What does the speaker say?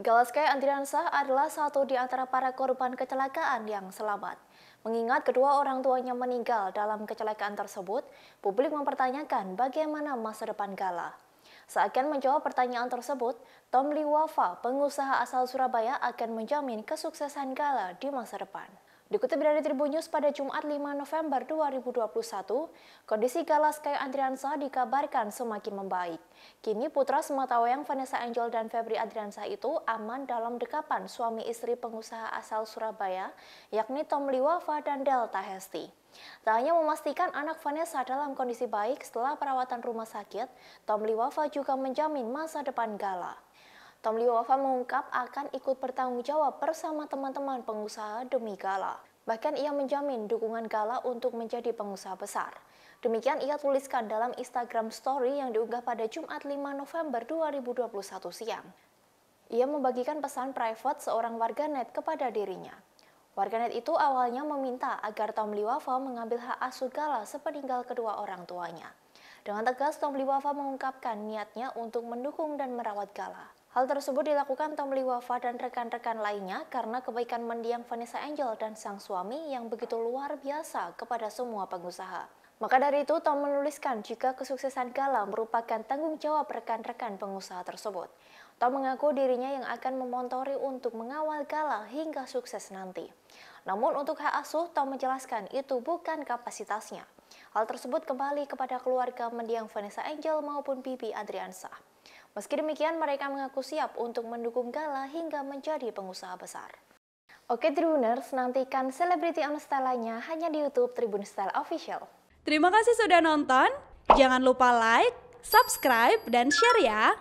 Galaskaya Andriansah adalah satu di antara para korban kecelakaan yang selamat. Mengingat kedua orang tuanya meninggal dalam kecelakaan tersebut, publik mempertanyakan bagaimana masa depan Gala. Seakan menjawab pertanyaan tersebut, Tom Liwafa, pengusaha asal Surabaya akan menjamin kesuksesan Gala di masa depan. Dikutip dari Tribun News pada Jumat 5 November 2021, kondisi galas kayu Adriansa dikabarkan semakin membaik. Kini putra sematawayang Vanessa Angel dan Febri Adriansa itu aman dalam dekapan suami istri pengusaha asal Surabaya, yakni Tom Liwafa dan Delta Hesti. Tak hanya memastikan anak Vanessa dalam kondisi baik setelah perawatan rumah sakit, Tom Liwafa juga menjamin masa depan Gala. Tom Liwafa mengungkap akan ikut bertanggung jawab bersama teman-teman pengusaha demi Gala. Bahkan ia menjamin dukungan Gala untuk menjadi pengusaha besar. Demikian ia tuliskan dalam Instagram story yang diunggah pada Jumat 5 November 2021 siang. Ia membagikan pesan private seorang warganet kepada dirinya. Warganet itu awalnya meminta agar Tom Liwafa mengambil hak asuh Gala sepeninggal kedua orang tuanya. Dengan tegas, Tom Wafa mengungkapkan niatnya untuk mendukung dan merawat Gala. Hal tersebut dilakukan Tom Wafa dan rekan-rekan lainnya karena kebaikan mendiang Vanessa Angel dan sang suami yang begitu luar biasa kepada semua pengusaha. Maka dari itu, Tom menuliskan jika kesuksesan Gala merupakan tanggung jawab rekan-rekan pengusaha tersebut. Tom mengaku dirinya yang akan memontori untuk mengawal Gala hingga sukses nanti. Namun untuk hak asuh, Tom menjelaskan itu bukan kapasitasnya. Hal tersebut kembali kepada keluarga mendiang Vanessa Angel maupun Bibi Adriansa. Meski demikian, mereka mengaku siap untuk mendukung Gala hingga menjadi pengusaha besar. Oke Tribuners, nantikan Celebrity on Style nya hanya di Youtube Tribun Style Official. Terima kasih sudah nonton, jangan lupa like, subscribe, dan share ya!